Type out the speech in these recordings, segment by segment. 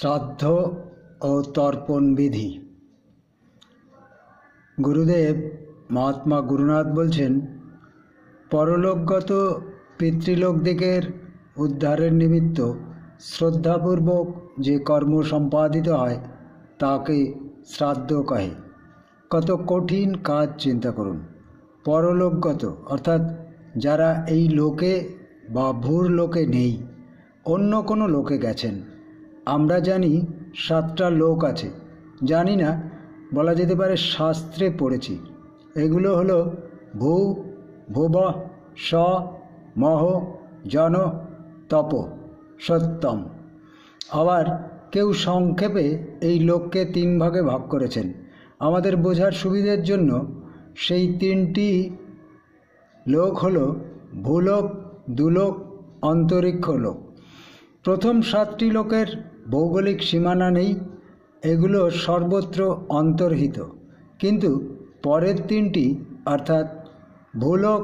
শ্রাদ্ধ ও তর্পণ বিধি গুরুদেব মহাত্মা গুরুনাথ বলছেন পরলোকগত পিতৃলোকদিকের উদ্ধারের নিমিত্ত শ্রদ্ধাপূর্বক যে কর্ম সম্পাদিত হয় তাকে শ্রাদ্ধ কহে কত কঠিন কাজ চিন্তা করুন পরলোকগত অর্থাৎ যারা এই লোকে বা ভূর লোকে নেই অন্য কোনো লোকে গেছেন আমরা জানি সাতটা লোক আছে জানি না বলা যেতে পারে শাস্ত্রে পড়েছি এগুলো হলো ভূ ভুব স মহ জন তপ সত্যম আবার কেউ সংক্ষেপে এই লোককে তিন ভাগে ভাগ করেছেন আমাদের বোঝার সুবিধের জন্য সেই তিনটি লোক হল ভূলোক দুলোক অন্তরিক্ষ লোক প্রথম সাতটি লোকের ভৌগোলিক সীমানা নেই এগুলো সর্বত্র অন্তর্হিত কিন্তু পরের তিনটি অর্থাৎ ভূলোক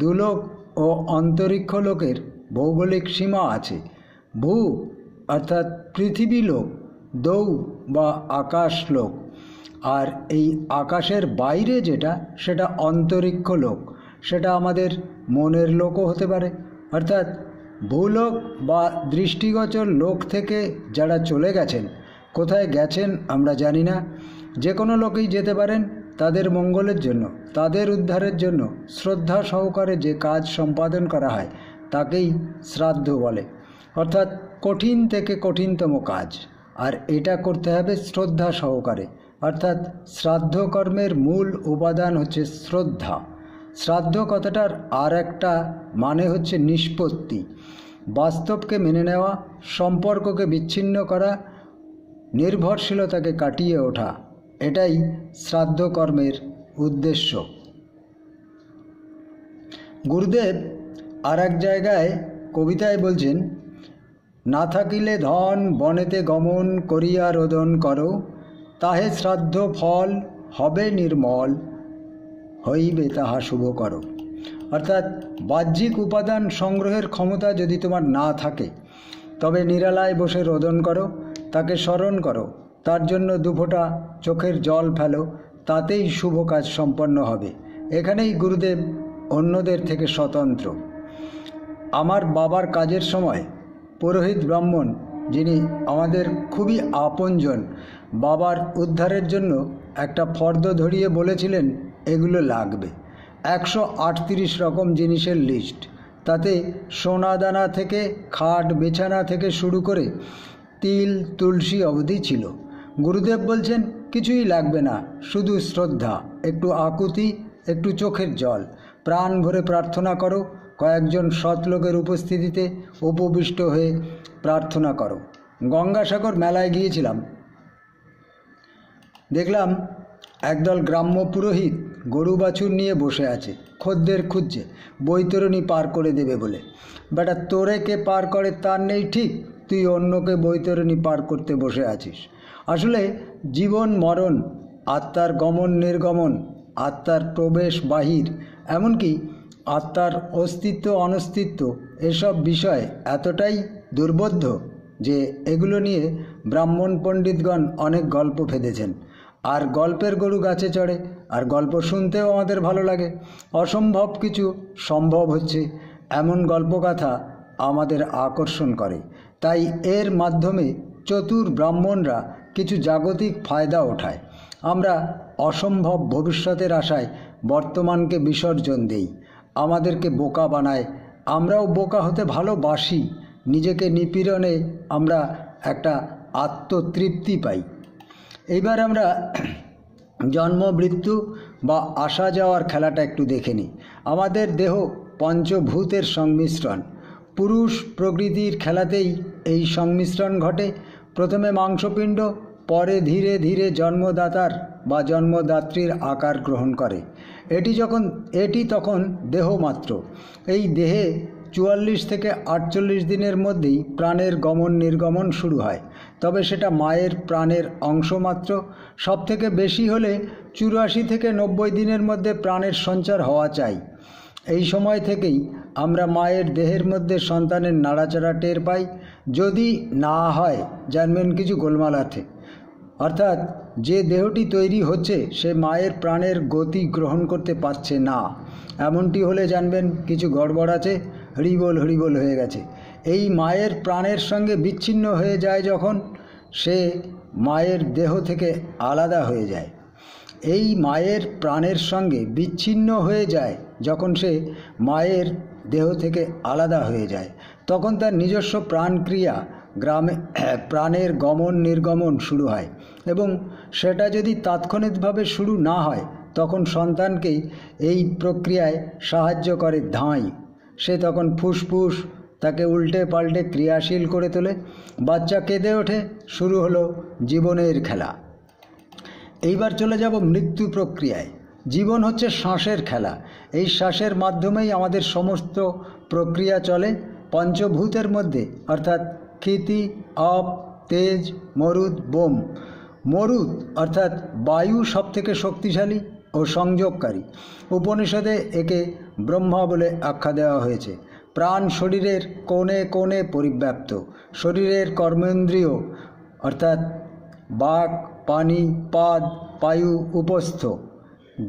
দুলোক ও অন্তরিক্ষ লোকের ভৌগোলিক সীমা আছে ভূ অর্থাৎ পৃথিবী লোক দৌ বা আকাশ লোক আর এই আকাশের বাইরে যেটা সেটা অন্তরিক্ষ লোক সেটা আমাদের মনের লোকও হতে পারে অর্থাৎ ভূলোক বা দৃষ্টিগোচর লোক থেকে যারা চলে গেছেন কোথায় গেছেন আমরা জানি না যে কোনো লোকেই যেতে পারেন তাদের মঙ্গলের জন্য তাদের উদ্ধারের জন্য শ্রদ্ধা সহকারে যে কাজ সম্পাদন করা হয় তাকেই শ্রাদ্ধ বলে অর্থাৎ কঠিন থেকে কঠিনতম কাজ আর এটা করতে হবে শ্রদ্ধা সহকারে অর্থাৎ শ্রাদ্ধ কর্মের মূল উপাদান হচ্ছে শ্রদ্ধা শ্রাদ্ধ কথাটার আর একটা মানে হচ্ছে নিষ্পত্তি বাস্তবকে মেনে নেওয়া সম্পর্ককে বিচ্ছিন্ন করা নির্ভরশীলতাকে কাটিয়ে ওঠা এটাই শ্রাদ্ধকর্মের উদ্দেশ্য গুরুদেব আর এক জায়গায় কবিতায় বলছেন না থাকিলে ধন বনেতে গমন করিয়া রোদন করো তাহে শ্রাদ্ধ ফল হবে নির্মল হইবে তাহা শুভ করো অর্থাৎ বাহ্যিক উপাদান সংগ্রহের ক্ষমতা যদি তোমার না থাকে তবে নিরালায় বসে রোদন করো তাকে স্মরণ করো তার জন্য দুফোটা চোখের জল ফেলো তাতেই শুভ কাজ সম্পন্ন হবে এখানেই গুরুদেব অন্যদের থেকে স্বতন্ত্র আমার বাবার কাজের সময় পুরোহিত ব্রাহ্মণ যিনি আমাদের খুবই আপনজন বাবার উদ্ধারের জন্য একটা ফর্দ ধরিয়ে বলেছিলেন এগুলো লাগবে একশো আটত্রিশ রকম জিনিসের লিস্ট তাতে সোনাদানা থেকে খাট বিছানা থেকে শুরু করে তিল তুলসী অবধি ছিল গুরুদেব বলছেন কিছুই লাগবে না শুধু শ্রদ্ধা একটু আকুতি একটু চোখের জল প্রাণ ভরে প্রার্থনা করো কয়েকজন সৎলোকের উপস্থিতিতে উপবিষ্ট হয়ে প্রার্থনা করো গঙ্গাসাগর মেলায় গিয়েছিলাম দেখলাম একদল গ্রাম্য পুরোহিত গরু বাছুর নিয়ে বসে আছে খদ্দের খুঁজছে বৈতরণী পার করে দেবে বলে বেটা তোরে কে পার করে তার নেই ঠিক তুই অন্যকে বৈতরণী পার করতে বসে আছিস আসলে জীবন মরণ আত্মার গমন নির্গমন আত্মার প্রবেশ বাহির এমনকি আত্মার অস্তিত্ব অনস্তিত্ব এসব বিষয় এতটাই দুর্বোধ্য যে এগুলো নিয়ে ব্রাহ্মণ পণ্ডিতগণ অনেক গল্প ফেঁদেছেন আর গল্পের গরু গাছে চড়ে আর গল্প শুনতেও আমাদের ভালো লাগে অসম্ভব কিছু সম্ভব হচ্ছে এমন গল্পকথা আমাদের আকর্ষণ করে তাই এর মাধ্যমে চতুর ব্রাহ্মণরা কিছু জাগতিক ফায়দা ওঠায় আমরা অসম্ভব ভবিষ্যতের আশায় বর্তমানকে বিসর্জন দেই আমাদেরকে বোকা বানায় আমরাও বোকা হতে ভালোবাসি নিজেকে নিপীড়নে আমরা একটা আত্মতৃপ্তি পাই এইবার আমরা জন্ম মৃত্যু বা আসা যাওয়ার খেলাটা একটু দেখে নিই আমাদের দেহ পঞ্চভূতের সংমিশ্রণ পুরুষ প্রকৃতির খেলাতেই এই সংমিশ্রণ ঘটে প্রথমে মাংসপিণ্ড পরে ধীরে ধীরে জন্মদাতার বা জন্মদাত্রীর আকার গ্রহণ করে এটি যখন এটি তখন দেহ মাত্র এই দেহে চুয়াল্লিশ থেকে আটচল্লিশ দিনের মধ্যেই প্রাণের গমন নির্গমন শুরু হয় তবে সেটা মায়ের প্রাণের অংশ মাত্র সবথেকে বেশি হলে চুরাশি থেকে নব্বই দিনের মধ্যে প্রাণের সঞ্চার হওয়া চাই এই সময় থেকেই আমরা মায়ের দেহের মধ্যে সন্তানের নাড়াচাড়া টের পাই যদি না হয় জানবেন কিছু গোলমালাতে অর্থাৎ যে দেহটি তৈরি হচ্ছে সে মায়ের প্রাণের গতি গ্রহণ করতে পারছে না এমনটি হলে জানবেন কিছু গড়বড় আছে হরিবোল হরিবোল হয়ে গেছে এই মায়ের প্রাণের সঙ্গে বিচ্ছিন্ন হয়ে যায় যখন সে মায়ের দেহ থেকে আলাদা হয়ে যায় এই মায়ের প্রাণের সঙ্গে বিচ্ছিন্ন হয়ে যায় যখন সে মায়ের দেহ থেকে আলাদা হয়ে যায় তখন তার নিজস্ব প্রাণক্রিয়া গ্রামে প্রাণের গমন নির্গমন শুরু হয় এবং সেটা যদি তাৎক্ষণিকভাবে শুরু না হয় তখন সন্তানকে এই প্রক্রিয়ায় সাহায্য করে ধাঁই সে তখন ফুসফুস তাকে উল্টে পাল্টে ক্রিয়াশীল করে তোলে বাচ্চা কেঁদে ওঠে শুরু হলো জীবনের খেলা এইবার চলে যাব মৃত্যু প্রক্রিয়ায় জীবন হচ্ছে শ্বাসের খেলা এই শ্বাসের মাধ্যমেই আমাদের সমস্ত প্রক্রিয়া চলে পঞ্চভূতের মধ্যে অর্থাৎ ক্ষিতি আপ তেজ মরুদ বোম মরুদ অর্থাৎ বায়ু সবথেকে শক্তিশালী ও সংযোগকারী উপনিষদে একে ব্রহ্মা বলে আখ্যা দেওয়া হয়েছে প্রাণ শরীরের কোণে কোণে পরিব্যাপ্ত শরীরের কর্মেন্দ্রীয় অর্থাৎ বাক পানি পাদ পায়ু উপস্থ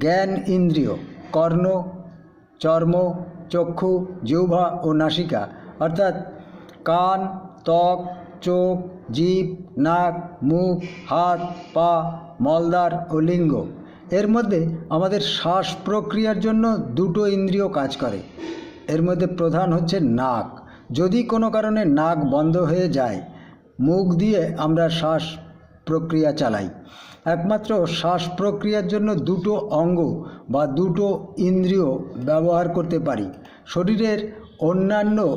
জ্ঞান ইন্দ্রিয় কর্ণ চর্ম চক্ষু জিহ্বা ও নাসিকা অর্থাৎ কান ত্বক চোখ জীব নাক মুখ হাত পা মলদার ও লিঙ্গ এর মধ্যে আমাদের শ্বাস প্রক্রিয়ার জন্য দুটো ইন্দ্রিয় কাজ করে এর মধ্যে প্রধান হচ্ছে নাক যদি কোনো কারণে নাক বন্ধ হয়ে যায় মুখ দিয়ে আমরা শ্বাস প্রক্রিয়া চালাই একমাত্র শ্বাস প্রক্রিয়ার জন্য দুটো অঙ্গ বা দুটো ইন্দ্রিয় ব্যবহার করতে পারি শরীরের অন্যান্য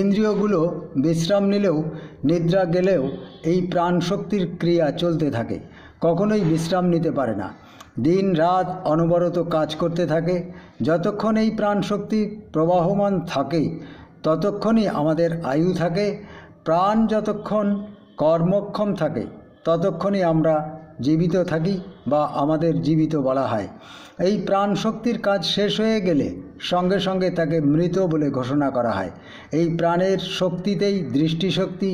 ইন্দ্রিয়গুলো বিশ্রাম নিলেও নিদ্রা গেলেও এই প্রাণশক্তির ক্রিয়া চলতে থাকে কখনোই বিশ্রাম নিতে পারে না দিন রাত অনবরত কাজ করতে থাকে যতক্ষণ এই প্রাণশক্তি প্রবাহমান থাকে ততক্ষণই আমাদের আয়ু থাকে প্রাণ যতক্ষণ কর্মক্ষম থাকে ততক্ষণই আমরা জীবিত থাকি বা আমাদের জীবিত বলা হয় এই প্রাণশক্তির কাজ শেষ হয়ে গেলে সঙ্গে সঙ্গে তাকে মৃত বলে ঘোষণা করা হয় এই প্রাণের শক্তিতেই দৃষ্টিশক্তি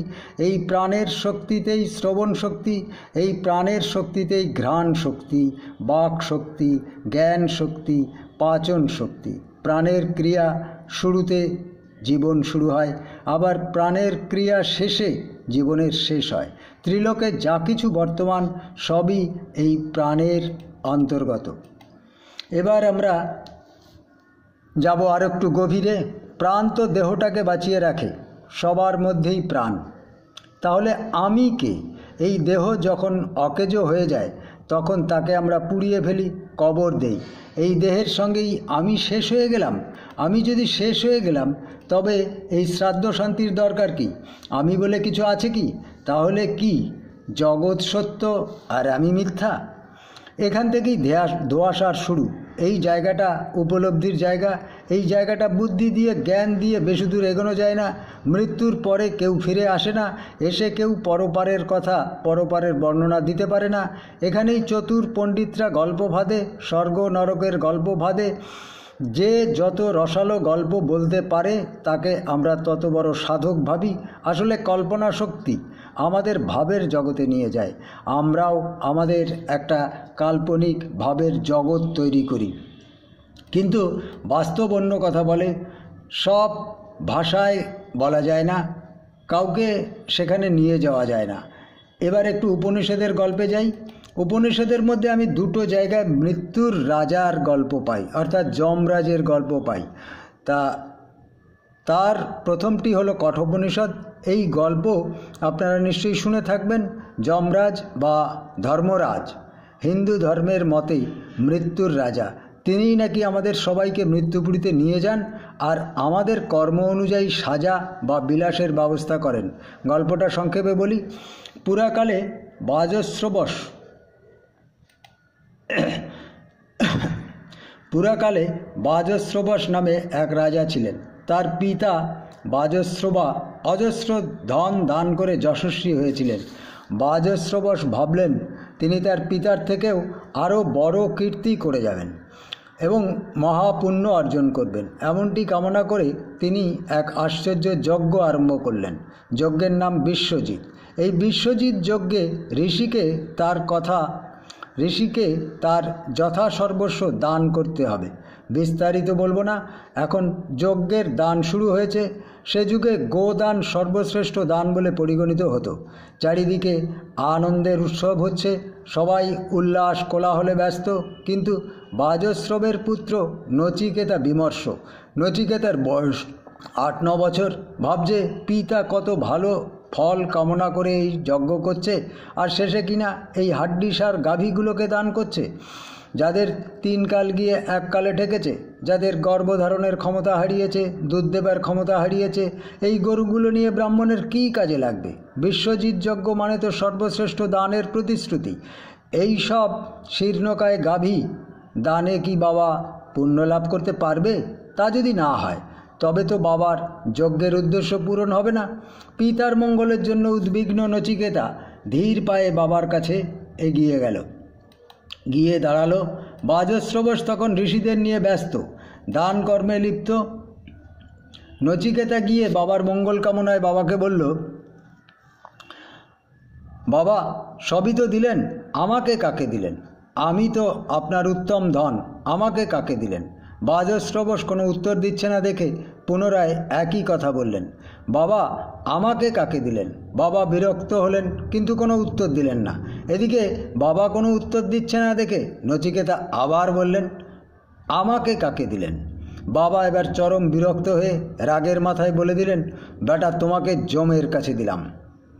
এই প্রাণের শক্তিতেই শ্রবণ শক্তি এই প্রাণের শক্তিতেই ঘ্রাণ শক্তি বাক শক্তি জ্ঞান শক্তি পাচন শক্তি প্রাণের ক্রিয়া শুরুতে জীবন শুরু হয় আবার প্রাণের ক্রিয়া শেষে জীবনের শেষ হয় ত্রিলোকে যা কিছু বর্তমান সবই এই প্রাণের অন্তর্গত এবার আমরা যাব আর একটু গভীরে প্রাণ তো দেহটাকে বাঁচিয়ে রাখে সবার মধ্যেই প্রাণ তাহলে আমি কে এই দেহ যখন অকেজো হয়ে যায় তখন তাকে আমরা পুড়িয়ে ফেলি কবর দেই এই দেহের সঙ্গেই আমি শেষ হয়ে গেলাম আমি যদি শেষ হয়ে গেলাম তবে এই শ্রাদ্ধ শান্তির দরকার কি আমি বলে কিছু আছে কি তাহলে কি জগৎ সত্য আর আমি মিথ্যা এখান থেকেই ধেয়া ধোয়াশার শুরু এই জায়গাটা উপলব্ধির জায়গা এই জায়গাটা বুদ্ধি দিয়ে জ্ঞান দিয়ে বেশি দূর এগোনো যায় না মৃত্যুর পরে কেউ ফিরে আসে না এসে কেউ পরপারের কথা পরপারের বর্ণনা দিতে পারে না এখানেই চতুর পণ্ডিতরা গল্প ভাঁধে স্বর্গ নরকের গল্প ভাঁধে যে যত রসালো গল্প বলতে পারে তাকে আমরা তত বড় সাধক ভাবি আসলে কল্পনা শক্তি আমাদের ভাবের জগতে নিয়ে যায় আমরাও আমাদের একটা কাল্পনিক ভাবের জগৎ তৈরি করি কিন্তু বাস্তব অন্য কথা বলে সব ভাষায় বলা যায় না কাউকে সেখানে নিয়ে যাওয়া যায় না এবার একটু উপনিষদের গল্পে যাই উপনিষদের মধ্যে আমি দুটো জায়গায় মৃত্যুর রাজার গল্প পাই অর্থাৎ যমরাজের গল্প পাই তা তার প্রথমটি হলো কঠোপনিষদ এই গল্প আপনারা নিশ্চয়ই শুনে থাকবেন যমরাজ বা ধর্মরাজ হিন্দু ধর্মের মতেই মৃত্যুর রাজা তিনিই নাকি আমাদের সবাইকে মৃত্যুপুরীতে নিয়ে যান আর আমাদের কর্ম অনুযায়ী সাজা বা বিলাসের ব্যবস্থা করেন গল্পটা সংক্ষেপে বলি পুরাকালে বাজস্রবশ পুরাকালে বাজস্রবশ নামে এক রাজা ছিলেন তার পিতা বাজস্রবা অজস্র ধন দান করে যশস্বী হয়েছিলেন বাজস্রবস ভাবলেন তিনি তার পিতার থেকেও আরও বড় কীর্তি করে যাবেন এবং মহাপুণ্য অর্জন করবেন এমনটি কামনা করে তিনি এক আশ্চর্য যজ্ঞ আরম্ভ করলেন যজ্ঞের নাম বিশ্বজিৎ এই বিশ্বজিৎ যজ্ঞে ঋষিকে তার কথা ঋষিকে তার যথা সর্বস্ব দান করতে হবে বিস্তারিত বলবো না এখন যজ্ঞের দান শুরু হয়েছে সে যুগে গোদান সর্বশ্রেষ্ঠ দান বলে পরিগণিত হতো চারিদিকে আনন্দের উৎসব হচ্ছে সবাই উল্লাস কোলাহলে ব্যস্ত কিন্তু বাজশ্রবের পুত্র নচিকেতা বিমর্ষ নচিকেতার বয়স আট ন বছর ভাবছে পিতা কত ভালো ফল কামনা করে এই যজ্ঞ করছে আর শেষে কিনা এই হাড্ডিসার গাভীগুলোকে দান করছে যাদের তিন কাল গিয়ে এক কালে ঠেকেছে যাদের গর্ভধারণের ক্ষমতা হারিয়েছে দুধ দেবার ক্ষমতা হারিয়েছে এই গরুগুলো নিয়ে ব্রাহ্মণের কী কাজে লাগবে বিশ্বজিৎ যজ্ঞ মানে তো সর্বশ্রেষ্ঠ দানের প্রতিশ্রুতি এই সব শীর্ণকায় গাভী দানে কি বাবা পুণ্য লাভ করতে পারবে তা যদি না হয় তবে তো বাবার যজ্ঞের উদ্দেশ্য পূরণ হবে না পিতার মঙ্গলের জন্য উদ্বিগ্ন নচিকেতা ধীর পায়ে বাবার কাছে এগিয়ে গেল গিয়ে দাঁড়ালো বাজশ্রবশ তখন ঋষিদের নিয়ে ব্যস্ত দান কর্মে লিপ্ত নচিকেতা গিয়ে বাবার মঙ্গল কামনায় বাবাকে বলল বাবা সবই তো দিলেন আমাকে কাকে দিলেন আমি তো আপনার উত্তম ধন আমাকে কাকে দিলেন বাজশ্রবস কোনো উত্তর দিচ্ছে না দেখে পুনরায় একই কথা বললেন বাবা আমাকে কাকে দিলেন বাবা বিরক্ত হলেন কিন্তু কোনো উত্তর দিলেন না এদিকে বাবা কোনো উত্তর দিচ্ছে না দেখে নচিকেতা আবার বললেন আমাকে কাকে দিলেন বাবা এবার চরম বিরক্ত হয়ে রাগের মাথায় বলে দিলেন বেটা তোমাকে জমের কাছে দিলাম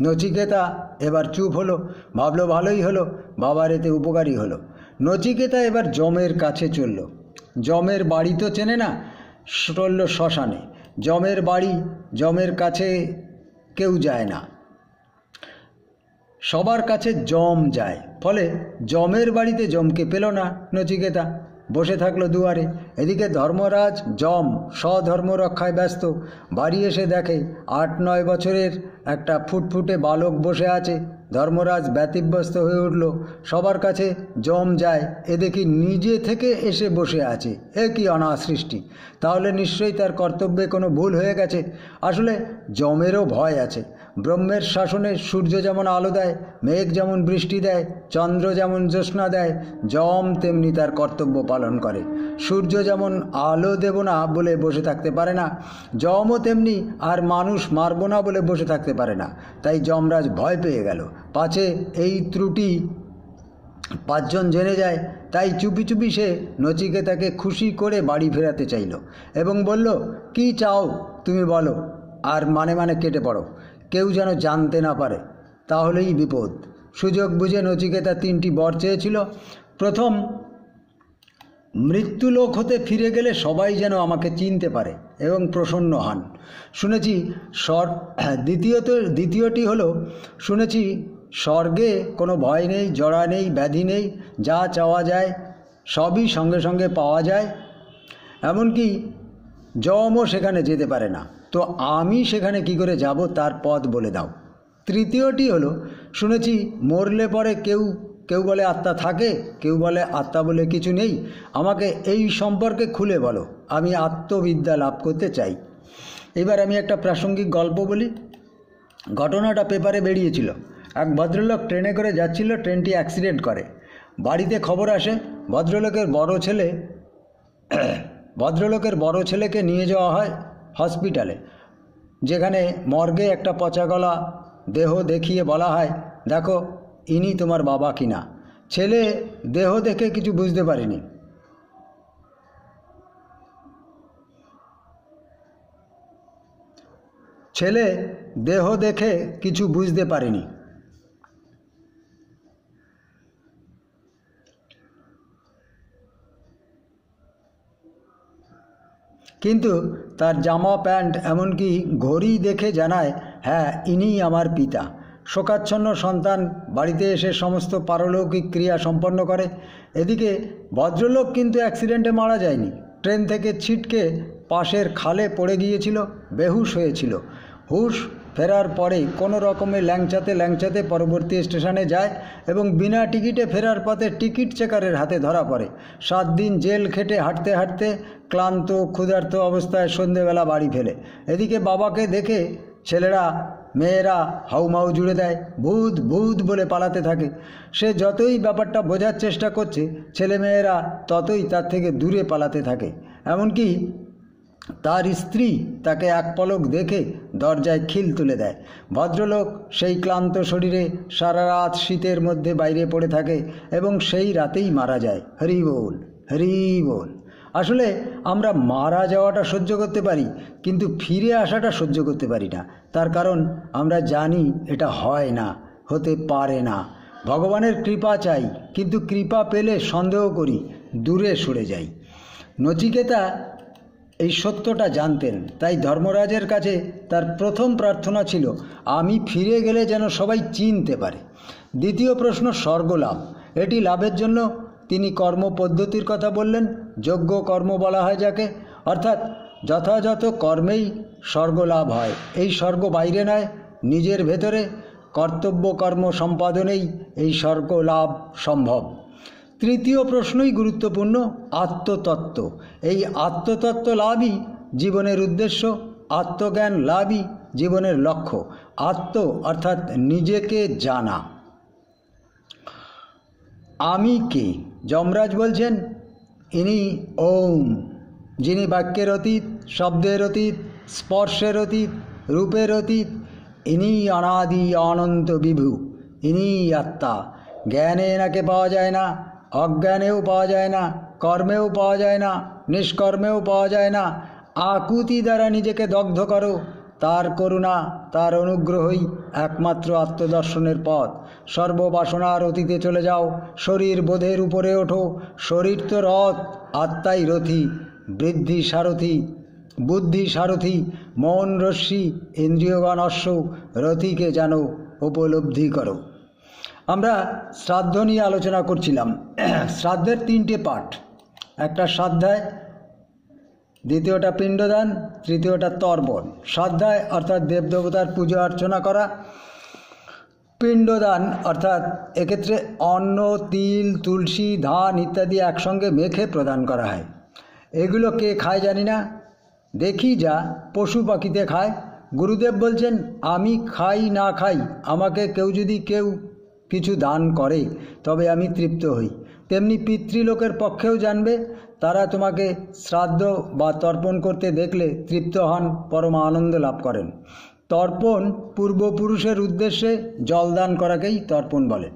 নচিকেতা এবার চুপ হলো ভাবলো ভালোই হলো বাবার এতে উপকারী হলো নচিকেতা এবার জমের কাছে চলল জমের বাড়ি তো চেনে না চলল শ্মশানে জমের বাড়ি জমের কাছে কেউ যায় না সবার কাছে জম যায় ফলে জমের বাড়িতে জমকে পেল না নচিকেতা বসে থাকলো দুয়ারে এদিকে ধর্মরাজ জম স্বধর্ম রক্ষায় ব্যস্ত বাড়ি এসে দেখে আট নয় বছরের একটা ফুটফুটে বালক বসে আছে ধর্মরাজ ব্যতিব্যস্ত হয়ে উঠল সবার কাছে জম যায় এ দেখি নিজে থেকে এসে বসে আছে এ কি অনাসৃষ্টি তাহলে নিশ্চয়ই তার কর্তব্যে কোনো ভুল হয়ে গেছে আসলে জমেরও ভয় আছে ব্রহ্মের শাসনে সূর্য যেমন আলো দেয় মেঘ যেমন বৃষ্টি দেয় চন্দ্র যেমন জ্যোৎস্না দেয় জম তেমনি তার কর্তব্য পালন করে সূর্য যেমন আলো দেব না বলে বসে থাকতে পারে না জমও তেমনি আর মানুষ মারব না বলে বসে থাকতে পারে না তাই যমরাজ ভয় পেয়ে গেল পাছে এই ত্রুটি পাঁচজন জেনে যায় তাই চুপি চুপি সে নচিকেতাকে খুশি করে বাড়ি ফেরাতে চাইল এবং বলল কি চাও তুমি বলো আর মানে মানে কেটে পড়ো কেউ যেন জানতে না পারে তাহলেই বিপদ সুযোগ বুঝে নচিকেতা তিনটি বর চেয়েছিল প্রথম মৃত্যুলোক হতে ফিরে গেলে সবাই যেন আমাকে চিনতে পারে এবং প্রসন্ন হন শুনেছি সর দ্বিতীয়ত দ্বিতীয়টি হলো শুনেছি স্বর্গে কোনো ভয় নেই জড়া নেই ব্যাধি নেই যা চাওয়া যায় সবই সঙ্গে সঙ্গে পাওয়া যায় এমনকি যমও সেখানে যেতে পারে না তো আমি সেখানে কি করে যাব তার পথ বলে দাও তৃতীয়টি হলো শুনেছি মরলে পরে কেউ কেউ বলে আত্মা থাকে কেউ বলে আত্মা বলে কিছু নেই আমাকে এই সম্পর্কে খুলে বলো আমি আত্মবিদ্যা লাভ করতে চাই এবার আমি একটা প্রাসঙ্গিক গল্প বলি ঘটনাটা পেপারে বেরিয়েছিল এক ভদ্রলোক ট্রেনে করে যাচ্ছিল ট্রেনটি অ্যাক্সিডেন্ট করে বাড়িতে খবর আসে ভদ্রলোকের বড় ছেলে ভদ্রলোকের বড় ছেলেকে নিয়ে যাওয়া হয় হসপিটালে যেখানে মর্গে একটা পচা গলা দেহ দেখিয়ে বলা হয় দেখো ইনি তোমার বাবা কিনা ছেলে দেহ দেখে কিছু বুঝতে পারেনি ছেলে দেহ দেখে কিছু বুঝতে পারেনি কিন্তু তার জামা প্যান্ট এমনকি ঘড়ি দেখে জানায় হ্যাঁ ইনিই আমার পিতা শোকাচ্ছন্ন সন্তান বাড়িতে এসে সমস্ত পারলৌকিক ক্রিয়া সম্পন্ন করে এদিকে ভদ্রলোক কিন্তু অ্যাক্সিডেন্টে মারা যায়নি ট্রেন থেকে ছিটকে পাশের খালে পড়ে গিয়েছিল বেহুশ হয়েছিল হুশ ফেরার পরেই কোনো রকমে ল্যাংচাতে ল্যাংচাতে পরবর্তী স্টেশনে যায় এবং বিনা টিকিটে ফেরার পথে টিকিট চেকারের হাতে ধরা পড়ে সাত দিন জেল খেটে হাঁটতে হাঁটতে ক্লান্ত ক্ষুধার্ত অবস্থায় সন্ধেবেলা বাড়ি ফেলে এদিকে বাবাকে দেখে ছেলেরা মেয়েরা হাউমাউ জুড়ে দেয় ভূত ভূত বলে পালাতে থাকে সে যতই ব্যাপারটা বোঝার চেষ্টা করছে ছেলে মেয়েরা ততই তার থেকে দূরে পালাতে থাকে এমনকি তার স্ত্রী তাকে এক পলক দেখে দরজায় খিল তুলে দেয় ভদ্রলোক সেই ক্লান্ত শরীরে সারা রাত শীতের মধ্যে বাইরে পড়ে থাকে এবং সেই রাতেই মারা যায় হরি বল হরি বল আসলে আমরা মারা যাওয়াটা সহ্য করতে পারি কিন্তু ফিরে আসাটা সহ্য করতে পারি না তার কারণ আমরা জানি এটা হয় না হতে পারে না ভগবানের কৃপা চাই কিন্তু কৃপা পেলে সন্দেহ করি দূরে সরে যাই নচিকেতা এই সত্যটা জানতেন তাই ধর্মরাজের কাছে তার প্রথম প্রার্থনা ছিল আমি ফিরে গেলে যেন সবাই চিনতে পারে দ্বিতীয় প্রশ্ন স্বর্গলাভ এটি লাভের জন্য তিনি কর্ম পদ্ধতির কথা বললেন যোগ্য কর্ম বলা হয় যাকে অর্থাৎ যথাযথ কর্মেই স্বর্গলাভ হয় এই স্বর্গ বাইরে নয় নিজের ভেতরে কর্তব্য কর্ম সম্পাদনেই এই স্বর্গলাভ সম্ভব তৃতীয় প্রশ্নই গুরুত্বপূর্ণ আত্মতত্ত্ব এই আত্মতত্ত্ব লাভই জীবনের উদ্দেশ্য আত্মজ্ঞান লাভই জীবনের লক্ষ্য আত্ম অর্থাৎ নিজেকে জানা আমি কে যমরাজ বলছেন ইনি ওম যিনি বাক্যের অতীত শব্দের অতীত স্পর্শের অতীত রূপের অতীত ইনি অনাদি অনন্ত বিভু ইনি আত্মা জ্ঞানে এনাকে পাওয়া যায় না অজ্ঞানেও পাওয়া যায় না কর্মেও পাওয়া যায় না নিষ্কর্মেও পাওয়া যায় না আকুতি দ্বারা নিজেকে দগ্ধ করো তার করুণা তার অনুগ্রহই একমাত্র আত্মদর্শনের পথ সর্ববাসনার অতীতে চলে যাও শরীর বোধের উপরে ওঠো শরীর তো রথ আত্মাই রথি বৃদ্ধি সারথি বুদ্ধি সারথি মন রশ্মি ইন্দ্রিয়গণ অশ্ব রথিকে যেন উপলব্ধি করো আমরা শ্রাদ্ধ নিয়ে আলোচনা করছিলাম শ্রাদ্ধের তিনটে পাঠ একটা শ্রাদ্ধায় দ্বিতীয়টা পিণ্ডদান তৃতীয়টা তর্বণ শ্রাদ্ধায় অর্থাৎ দেবদেবতার পুজো অর্চনা করা পিণ্ডদান অর্থাৎ এক্ষেত্রে অন্ন তিল তুলসী ধান ইত্যাদি একসঙ্গে মেখে প্রদান করা হয় এগুলো কে খায় জানি না দেখি যা পশু পাখিতে খায় গুরুদেব বলছেন আমি খাই না খাই আমাকে কেউ যদি কেউ কিছু দান করে তবে আমি তৃপ্ত হই তেমনি পিতৃলোকের পক্ষেও জানবে তারা তোমাকে শ্রাদ্ধ বা তর্পণ করতে দেখলে তৃপ্ত হন পরম আনন্দ লাভ করেন তর্পণ পূর্বপুরুষের উদ্দেশ্যে জলদান করাকেই তর্পণ বলে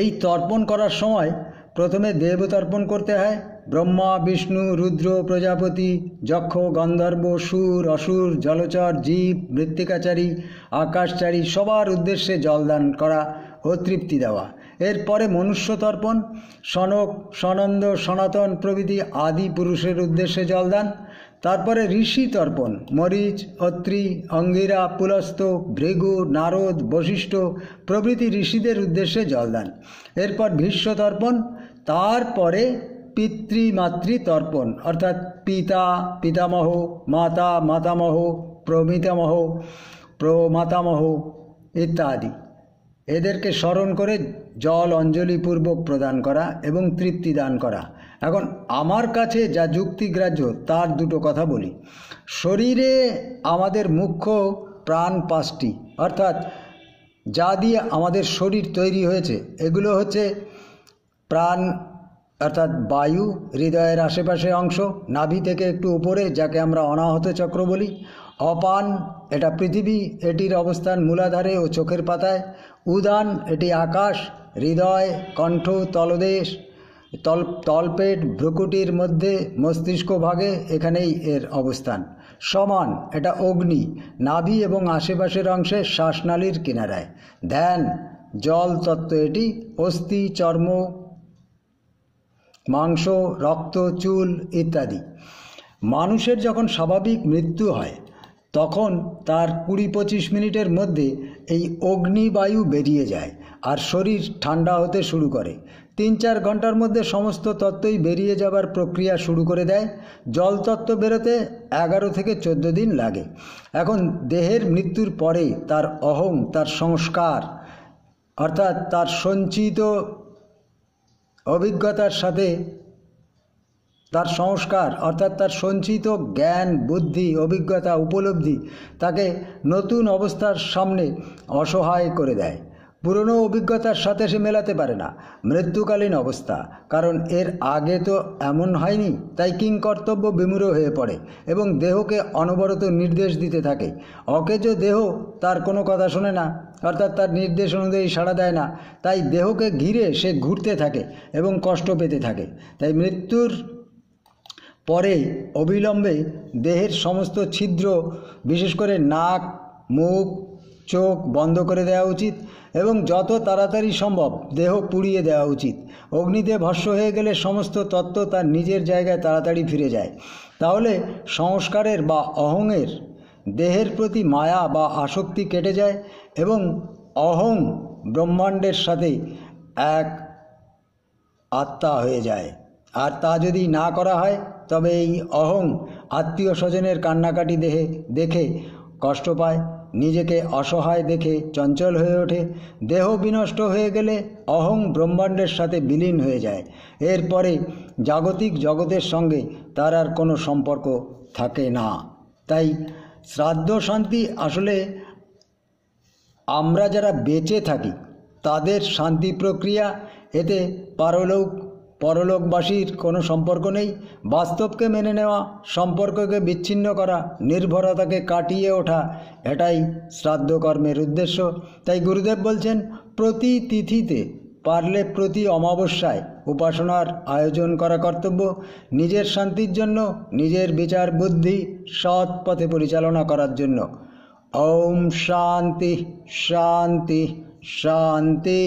এই তর্পণ করার সময় প্রথমে দেব তর্পণ করতে হয় ব্রহ্মা বিষ্ণু রুদ্র প্রজাপতি যক্ষ গন্ধর্ব সুর অসুর জলচর জীব মৃত্তিকাচারী আকাশচারী সবার উদ্দেশ্যে জলদান করা ও তৃপ্তি দেওয়া এরপরে মনুষ্য তর্পণ সনক সনন্দ সনাতন প্রভৃতি আদি পুরুষের উদ্দেশ্যে জলদান তারপরে ঋষি তর্পণ মরিচ অত্রি অঙ্গিরা পুলস্ত ভৃগু নারদ বশিষ্ঠ প্রভৃতি ঋষিদের উদ্দেশ্যে জলদান এরপর ভীষ্ম তর্পণ তারপরে তর্পণ অর্থাৎ পিতা পিতামহ মাতা মাতামহ প্রমিতামহ প্রমাতামহ ইত্যাদি এদেরকে স্মরণ করে জল অঞ্জলিপূর্বক প্রদান করা এবং তৃপ্তি দান করা এখন আমার কাছে যা যুক্তিগ্রাহ্য তার দুটো কথা বলি শরীরে আমাদের মুখ্য প্রাণ পাঁচটি অর্থাৎ যা দিয়ে আমাদের শরীর তৈরি হয়েছে এগুলো হচ্ছে প্রাণ অর্থাৎ বায়ু হৃদয়ের আশেপাশে অংশ নাভি থেকে একটু উপরে যাকে আমরা অনাহত চক্র বলি অপান এটা পৃথিবী এটির অবস্থান মূলাধারে ও চোখের পাতায় উদান এটি আকাশ হৃদয় কণ্ঠ তলদেশ তল তলপেট ভ্রুকুটির মধ্যে মস্তিষ্ক ভাগে এখানেই এর অবস্থান সমান এটা অগ্নি নাভি এবং আশেপাশের অংশে শ্বাসনালীর কিনারায় ধ্যান জল তত্ত্ব এটি অস্থি চর্ম মাংস রক্ত চুল ইত্যাদি মানুষের যখন স্বাভাবিক মৃত্যু হয় তখন তার কুড়ি পঁচিশ মিনিটের মধ্যে এই অগ্নিবায়ু বেরিয়ে যায় আর শরীর ঠান্ডা হতে শুরু করে তিন চার ঘন্টার মধ্যে সমস্ত তত্ত্বই বেরিয়ে যাবার প্রক্রিয়া শুরু করে দেয় জল তত্ত্ব বেরোতে এগারো থেকে চোদ্দ দিন লাগে এখন দেহের মৃত্যুর পরে তার অহং তার সংস্কার অর্থাৎ তার সঞ্চিত অভিজ্ঞতার সাথে তার সংস্কার অর্থাৎ তার সঞ্চিত জ্ঞান বুদ্ধি অভিজ্ঞতা উপলব্ধি তাকে নতুন অবস্থার সামনে অসহায় করে দেয় পুরনো অভিজ্ঞতার সাথে সে মেলাতে পারে না মৃত্যুকালীন অবস্থা কারণ এর আগে তো এমন হয়নি তাই কিং কর্তব্য বিমূঢ় হয়ে পড়ে এবং দেহকে অনবরত নির্দেশ দিতে থাকে অকেজ দেহ তার কোনো কথা শোনে না অর্থাৎ তার নির্দেশ অনুযায়ী সাড়া দেয় না তাই দেহকে ঘিরে সে ঘুরতে থাকে এবং কষ্ট পেতে থাকে তাই মৃত্যুর পরে অবিলম্বে দেহের সমস্ত ছিদ্র বিশেষ করে নাক মুখ চোখ বন্ধ করে দেওয়া উচিত এবং যত তাড়াতাড়ি সম্ভব দেহ পুড়িয়ে দেওয়া উচিত অগ্নিতে ভস্ম হয়ে গেলে সমস্ত তত্ত্ব তার নিজের জায়গায় তাড়াতাড়ি ফিরে যায় তাহলে সংস্কারের বা অহংয়ের দেহের প্রতি মায়া বা আসক্তি কেটে যায় এবং অহং ব্রহ্মাণ্ডের সাথে এক আত্মা হয়ে যায় আর তা যদি না করা হয় তবে এই অহং আত্মীয় স্বজনের কান্নাকাটি দেহে দেখে কষ্ট পায় নিজেকে অসহায় দেখে চঞ্চল হয়ে ওঠে দেহ বিনষ্ট হয়ে গেলে অহং ব্রহ্মাণ্ডের সাথে বিলীন হয়ে যায় এরপরে জাগতিক জগতের সঙ্গে তার আর কোনো সম্পর্ক থাকে না তাই শ্রাদ্ধ শান্তি আসলে আমরা যারা বেঁচে থাকি তাদের শান্তি প্রক্রিয়া এতে পারলৌক পরলোকবাসীর কোনো সম্পর্ক নেই বাস্তবকে মেনে নেওয়া সম্পর্ককে বিচ্ছিন্ন করা নির্ভরতাকে কাটিয়ে ওঠা এটাই শ্রাদ্ধকর্মের উদ্দেশ্য তাই গুরুদেব বলছেন প্রতি তিথিতে পারলে প্রতি অমাবস্যায় উপাসনার আয়োজন করা কর্তব্য নিজের শান্তির জন্য নিজের বিচার বুদ্ধি সৎ পথে পরিচালনা করার জন্য ওম শান্তি শান্তি শান্তি